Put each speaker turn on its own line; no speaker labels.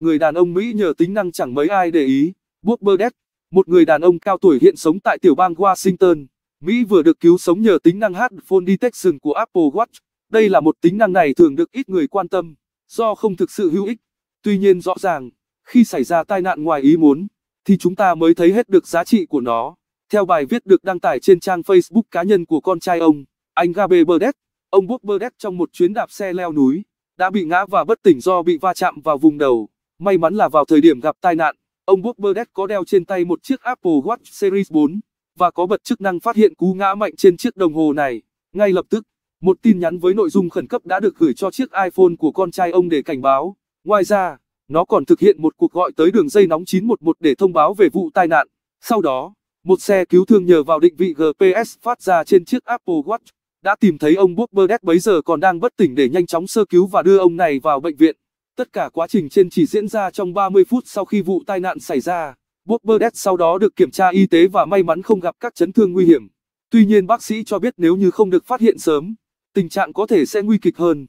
người đàn ông Mỹ nhờ tính năng chẳng mấy ai để ý, Bob Burdett, một người đàn ông cao tuổi hiện sống tại tiểu bang Washington, Mỹ vừa được cứu sống nhờ tính năng phone Detection của Apple Watch. Đây là một tính năng này thường được ít người quan tâm, do không thực sự hữu ích. Tuy nhiên rõ ràng, khi xảy ra tai nạn ngoài ý muốn, thì chúng ta mới thấy hết được giá trị của nó. Theo bài viết được đăng tải trên trang Facebook cá nhân của con trai ông, anh Gabe Burdett, ông Bob Burdett trong một chuyến đạp xe leo núi, đã bị ngã và bất tỉnh do bị va chạm vào vùng đầu. May mắn là vào thời điểm gặp tai nạn, ông Bob Burdett có đeo trên tay một chiếc Apple Watch Series 4 và có bật chức năng phát hiện cú ngã mạnh trên chiếc đồng hồ này. Ngay lập tức, một tin nhắn với nội dung khẩn cấp đã được gửi cho chiếc iPhone của con trai ông để cảnh báo. Ngoài ra, nó còn thực hiện một cuộc gọi tới đường dây nóng 911 để thông báo về vụ tai nạn. Sau đó, một xe cứu thương nhờ vào định vị GPS phát ra trên chiếc Apple Watch đã tìm thấy ông Bob Burdett bấy giờ còn đang bất tỉnh để nhanh chóng sơ cứu và đưa ông này vào bệnh viện. Tất cả quá trình trên chỉ diễn ra trong 30 phút sau khi vụ tai nạn xảy ra. Bob Burdett sau đó được kiểm tra y tế và may mắn không gặp các chấn thương nguy hiểm. Tuy nhiên bác sĩ cho biết nếu như không được phát hiện sớm, tình trạng có thể sẽ nguy kịch hơn.